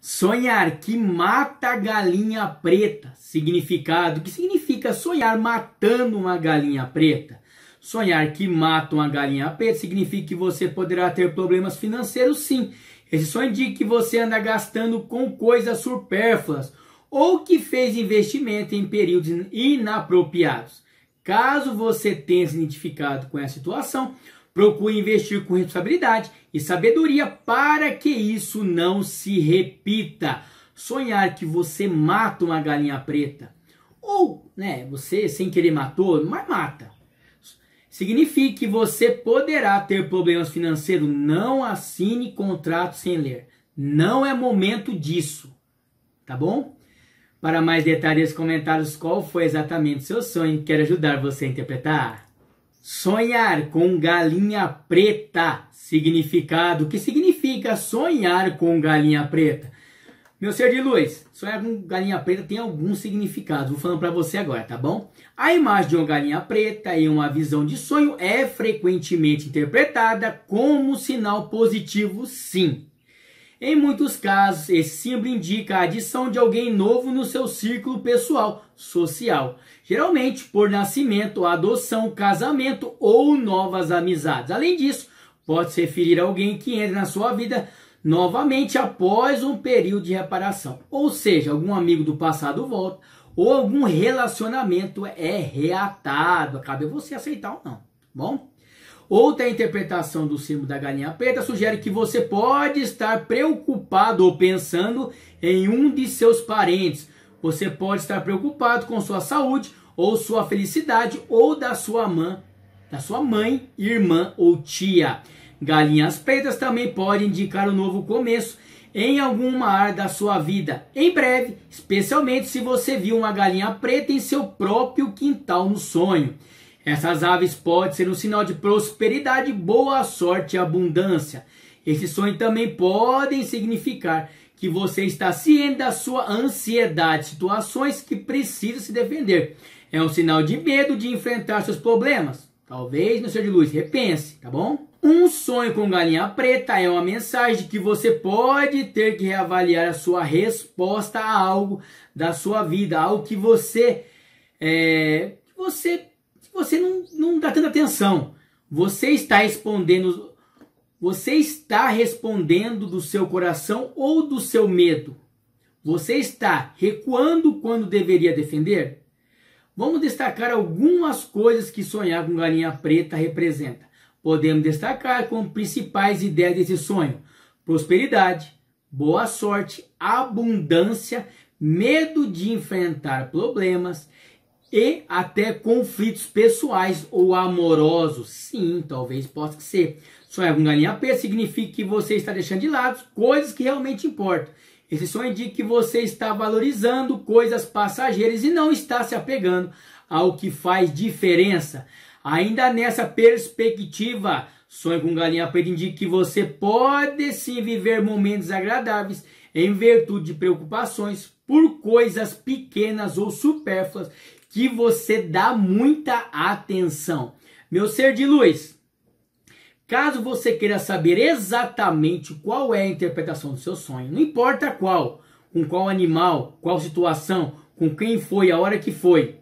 Sonhar que mata a galinha preta. Significado. O que significa sonhar matando uma galinha preta? Sonhar que mata uma galinha preta significa que você poderá ter problemas financeiros, sim. Esse sonho de que você anda gastando com coisas supérfluas ou que fez investimento em períodos inapropriados. Caso você tenha se identificado com essa situação, Procure investir com responsabilidade e sabedoria para que isso não se repita. Sonhar que você mata uma galinha preta ou, né, você sem querer matou, mas mata. Significa que você poderá ter problemas financeiros. Não assine contrato sem ler. Não é momento disso. Tá bom? Para mais detalhes, comentários, qual foi exatamente seu sonho? Quero ajudar você a interpretar. Sonhar com galinha preta. Significado. O que significa sonhar com galinha preta? Meu ser de luz, sonhar com galinha preta tem algum significado. Vou falando para você agora, tá bom? A imagem de uma galinha preta em uma visão de sonho é frequentemente interpretada como sinal positivo, sim. Em muitos casos, esse símbolo indica a adição de alguém novo no seu círculo pessoal, social, geralmente por nascimento, adoção, casamento ou novas amizades. Além disso, pode se referir a alguém que entra na sua vida novamente após um período de reparação. Ou seja, algum amigo do passado volta ou algum relacionamento é reatado. Cabe você aceitar ou não, tá bom? Outra interpretação do símbolo da galinha preta sugere que você pode estar preocupado ou pensando em um de seus parentes. Você pode estar preocupado com sua saúde ou sua felicidade ou da sua mãe, da sua mãe, irmã ou tia. Galinhas pretas também podem indicar um novo começo em alguma área da sua vida em breve, especialmente se você viu uma galinha preta em seu próprio quintal no sonho. Essas aves podem ser um sinal de prosperidade, boa sorte e abundância. Esse sonho também podem significar que você está ciente da sua ansiedade, situações que precisa se defender. É um sinal de medo de enfrentar seus problemas. Talvez não seja de luz, repense, tá bom? Um sonho com galinha preta é uma mensagem de que você pode ter que reavaliar a sua resposta a algo da sua vida, algo que você é, você você não, não dá tá tanta atenção. Você está respondendo, você está respondendo do seu coração ou do seu medo? Você está recuando quando deveria defender? Vamos destacar algumas coisas que sonhar com galinha preta representa. Podemos destacar como principais ideias desse sonho: prosperidade, boa sorte, abundância, medo de enfrentar problemas, e até conflitos pessoais ou amorosos. Sim, talvez possa ser. Sonhar com galinha P significa que você está deixando de lado coisas que realmente importam. Esse sonho indica que você está valorizando coisas passageiras e não está se apegando ao que faz diferença. Ainda nessa perspectiva, sonho com galinha P indica que você pode sim viver momentos agradáveis em virtude de preocupações, por coisas pequenas ou supérfluas que você dá muita atenção. Meu ser de luz, caso você queira saber exatamente qual é a interpretação do seu sonho, não importa qual, com qual animal, qual situação, com quem foi, a hora que foi.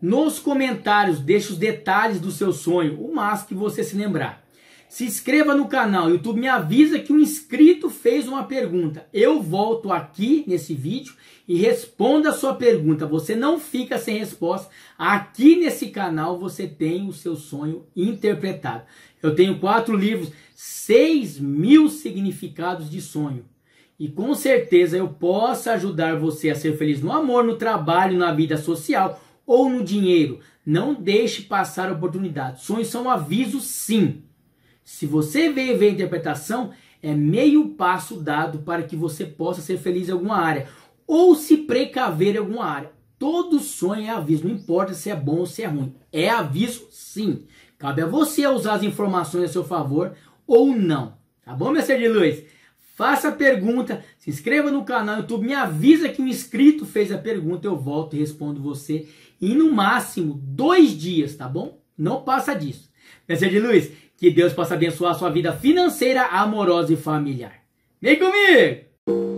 Nos comentários, deixe os detalhes do seu sonho, o mais que você se lembrar. Se inscreva no canal, YouTube me avisa que um inscrito fez uma pergunta. Eu volto aqui nesse vídeo e respondo a sua pergunta. Você não fica sem resposta. Aqui nesse canal você tem o seu sonho interpretado. Eu tenho quatro livros, 6 mil significados de sonho. E com certeza eu posso ajudar você a ser feliz no amor, no trabalho, na vida social ou no dinheiro. Não deixe passar a oportunidade. Sonhos são um aviso, sim se você vê, vê a interpretação, é meio passo dado para que você possa ser feliz em alguma área ou se precaver em alguma área. Todo sonho é aviso, não importa se é bom ou se é ruim. É aviso, sim. Cabe a você usar as informações a seu favor ou não. Tá bom, meu ser de luz? Faça a pergunta, se inscreva no canal YouTube, me avisa que um inscrito fez a pergunta, eu volto e respondo você em no máximo dois dias, tá bom? Não passa disso. Meu de luz, que Deus possa abençoar a sua vida financeira, amorosa e familiar. Vem comigo!